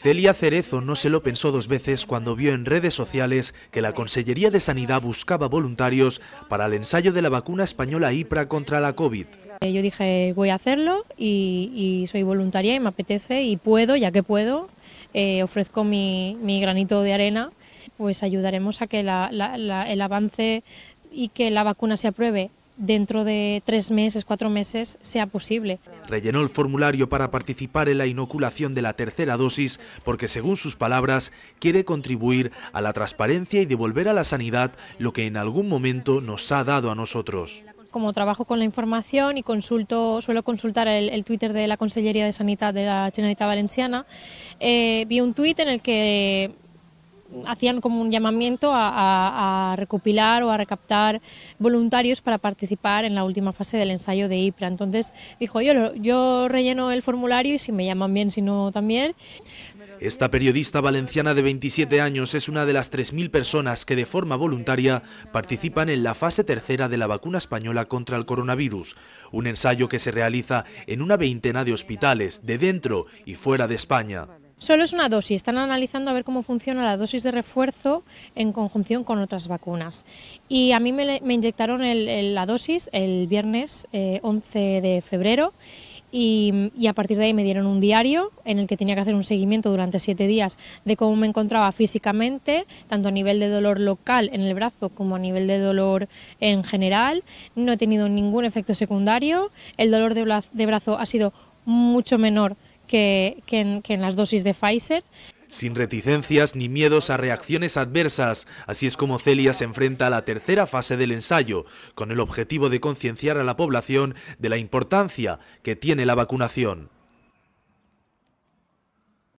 Celia Cerezo no se lo pensó dos veces cuando vio en redes sociales que la Consellería de Sanidad buscaba voluntarios para el ensayo de la vacuna española IPRA contra la COVID. Eh, yo dije, voy a hacerlo y, soy voluntaria y me apetece y puedo, ya que puedo, eh, ofrezco mi, granito de arena, pues ayudaremos a que el avance y que la vacuna se apruebe dentro de tres meses, cuatro meses, sea posible. Rellenó el formulario para participar en la inoculación de la tercera dosis porque, según sus palabras, quiere contribuir a la transparencia y devolver a la sanidad lo que en algún momento nos ha dado a nosotros. Como trabajo con la información y consulto, suelo consultar el, Twitter de la Consellería de Sanidad de la Generalitat Valenciana, eh, vi un tuit en el que hacían como un llamamiento a, recopilar o a recaptar voluntarios para participar en la última fase del ensayo de IPRA. Entonces dijo, yo, yo relleno el formulario y si me llaman bien, si no también. Esta periodista valenciana de 27 años es una de las 3.000 personas que de forma voluntaria participan en la fase tercera de la vacuna española contra el coronavirus, un ensayo que se realiza en una veintena de hospitales de dentro y fuera de España. Solo es una dosis, están analizando a ver cómo funciona la dosis de refuerzo en conjunción con otras vacunas. Y a mí me, inyectaron la dosis el viernes 11 eh, de febrero y, a partir de ahí me dieron un diario en el que tenía que hacer un seguimiento durante siete días de cómo me encontraba físicamente, tanto a nivel de dolor local en el brazo como a nivel de dolor en general. No he tenido ningún efecto secundario, el dolor de brazo ha sido mucho menor que, en las dosis de Pfizer sin reticencias ni miedos a reacciones adversas. Así es como Celia se enfrenta a la tercera fase del ensayo, con el objetivo de concienciar a la población de la importancia que tiene la vacunación.